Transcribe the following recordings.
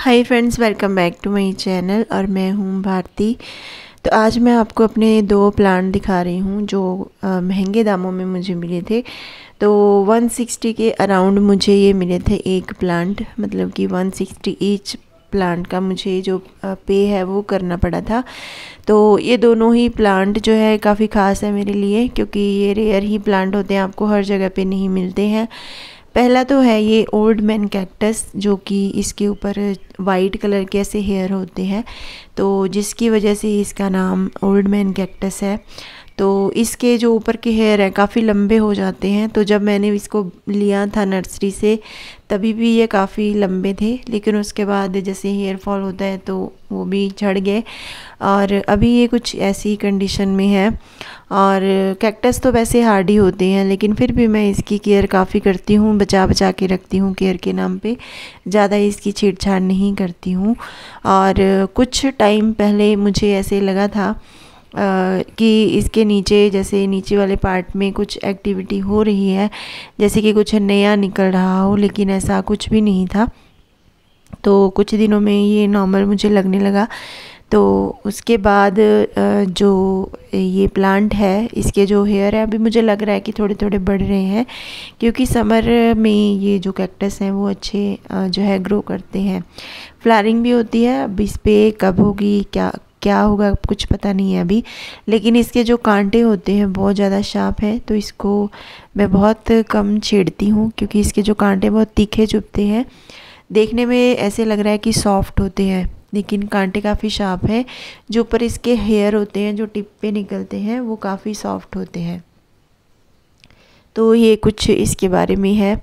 hi friends welcome back to my channel और मैं हूँ भारती तो आज मैं आपको अपने दो प्लांट दिखा रही हूँ जो महंगे दामों में मुझे मिले थे तो 160 के अराउंड मुझे ये मिले थे एक प्लांट मतलब कि 160 ईच प्लांट का मुझे जो पे है वो करना पड़ा था तो ये दोनों ही प्लांट जो है काफ़ी ख़ास है मेरे लिए क्योंकि ये रेयर ही प्लांट होते हैं आपको हर जगह पे नहीं मिलते हैं पहला तो है ये ओल्ड मैन कैक्टस जो कि इसके ऊपर वाइट कलर के ऐसे हेयर होते हैं तो जिसकी वजह से इसका नाम ओल्ड मैन कैक्टस है तो इसके जो ऊपर के हेयर हैं काफ़ी लंबे हो जाते हैं तो जब मैंने इसको लिया था नर्सरी से तभी भी ये काफ़ी लंबे थे लेकिन उसके बाद जैसे हेयर फॉल होता है तो वो भी झड़ गए और अभी ये कुछ ऐसी कंडीशन में है और कैक्टस तो वैसे हार्डी होते हैं लेकिन फिर भी मैं इसकी केयर काफ़ी करती हूँ बचा बचा के रखती हूँ केयर के नाम पे ज़्यादा इसकी छेड़छाड़ नहीं करती हूँ और कुछ टाइम पहले मुझे ऐसे लगा था कि इसके नीचे जैसे नीचे वाले पार्ट में कुछ एक्टिविटी हो रही है जैसे कि कुछ नया निकल रहा हो लेकिन ऐसा कुछ भी नहीं था तो कुछ दिनों में ये नॉर्मल मुझे लगने लगा तो उसके बाद जो ये प्लांट है इसके जो हेयर है अभी मुझे लग रहा है कि थोड़े थोड़े बढ़ रहे हैं क्योंकि समर में ये जो कैक्टस हैं वो अच्छे जो है ग्रो करते हैं फ्लारिंग भी होती है अब इस पर कब होगी क्या क्या होगा कुछ पता नहीं है अभी लेकिन इसके जो कांटे होते हैं बहुत ज़्यादा शार्प है तो इसको मैं बहुत कम छेड़ती हूँ क्योंकि इसके जो कांटे बहुत तीखे चुभते हैं देखने में ऐसे लग रहा है कि सॉफ्ट होते हैं लेकिन कांटे काफ़ी शार्प है जो ऊपर इसके हेयर होते हैं जो टिप पे निकलते हैं वो काफ़ी सॉफ्ट होते हैं तो ये कुछ इसके बारे में है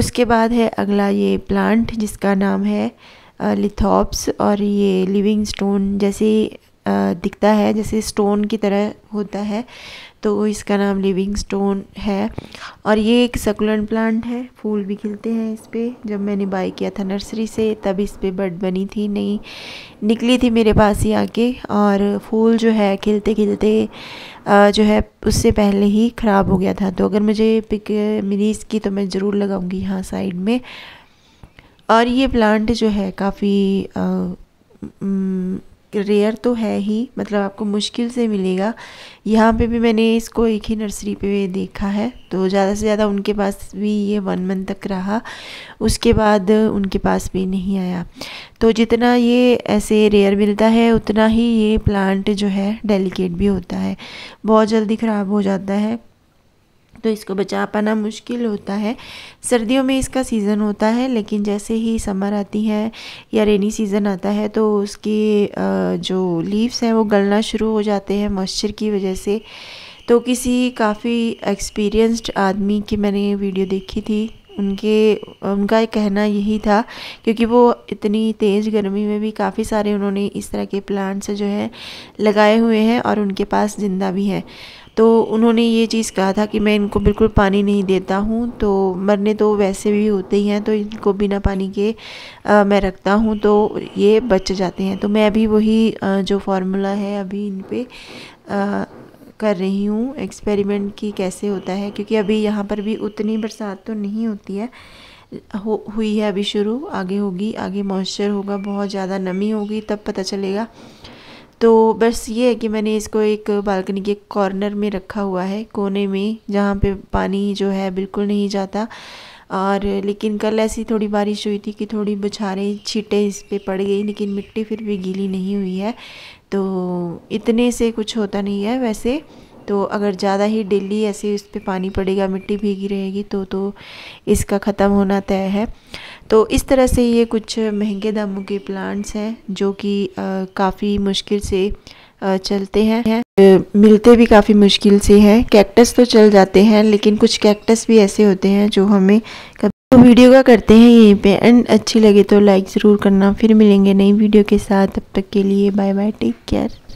उसके बाद है अगला ये प्लांट जिसका नाम है लिथॉप्स और ये लिविंग स्टोन जैसे दिखता है जैसे स्टोन की तरह होता है तो इसका नाम लिविंग स्टोन है और ये एक सकुलेंट प्लांट है फूल भी खिलते हैं इस पर जब मैंने बाई किया था नर्सरी से तब इस पर बर्ड बनी थी नहीं निकली थी मेरे पास ही आके और फूल जो है खिलते खिलते जो है उससे पहले ही ख़राब हो गया था तो अगर मुझे पिक मिली इसकी तो मैं ज़रूर लगाऊंगी यहाँ साइड में और ये प्लांट जो है काफ़ी रेयर mm, तो है ही मतलब आपको मुश्किल से मिलेगा यहाँ पे भी मैंने इसको एक ही नर्सरी पे देखा है तो ज़्यादा से ज़्यादा उनके पास भी ये वन मंथ तक रहा उसके बाद उनके पास भी नहीं आया तो जितना ये ऐसे रेयर मिलता है उतना ही ये प्लांट जो है डेलिकेट भी होता है बहुत जल्दी ख़राब हो जाता है तो इसको बचा पाना मुश्किल होता है सर्दियों में इसका सीज़न होता है लेकिन जैसे ही समर आती है या रेनी सीज़न आता है तो उसकी जो लीव्स हैं वो गलना शुरू हो जाते हैं मॉइस्चर की वजह से तो किसी काफ़ी एक्सपीरियंस्ड आदमी की मैंने वीडियो देखी थी उनके उनका कहना यही था क्योंकि वो इतनी तेज़ गर्मी में भी काफ़ी सारे उन्होंने इस तरह के प्लांट्स जो है लगाए हुए हैं और उनके पास ज़िंदा भी हैं तो उन्होंने ये चीज़ कहा था कि मैं इनको बिल्कुल पानी नहीं देता हूँ तो मरने तो वैसे भी होते ही हैं तो इनको बिना पानी के आ, मैं रखता हूँ तो ये बच जाते हैं तो मैं अभी वही जो फार्मूला है अभी इन पर कर रही हूँ एक्सपेरिमेंट की कैसे होता है क्योंकि अभी यहाँ पर भी उतनी बरसात तो नहीं होती है हो हुई है अभी शुरू आगे होगी आगे मॉइस्चर होगा बहुत ज़्यादा नमी होगी तब पता चलेगा तो बस ये है कि मैंने इसको एक बालकनी के कॉर्नर में रखा हुआ है कोने में जहाँ पे पानी जो है बिल्कुल नहीं जाता और लेकिन कल ऐसी थोड़ी बारिश हुई थी कि थोड़ी बुछारें छीटें इस पर पड़ गई लेकिन मिट्टी फिर भी गीली नहीं हुई है तो इतने से कुछ होता नहीं है वैसे तो अगर ज़्यादा ही डेली ऐसे उस पर पानी पड़ेगा मिट्टी भीगी रहेगी तो तो इसका ख़त्म होना तय है तो इस तरह से ये कुछ महंगे दामों के प्लांट्स हैं जो कि काफ़ी मुश्किल से चलते हैं मिलते भी काफ़ी मुश्किल से हैं कैक्टस तो चल जाते हैं लेकिन कुछ कैक्टस भी ऐसे होते हैं जो हमें कभी तो वीडियो का करते हैं यहीं पे एंड अच्छी लगे तो लाइक ज़रूर करना फिर मिलेंगे नई वीडियो के साथ तब तक के लिए बाय बाय टेक केयर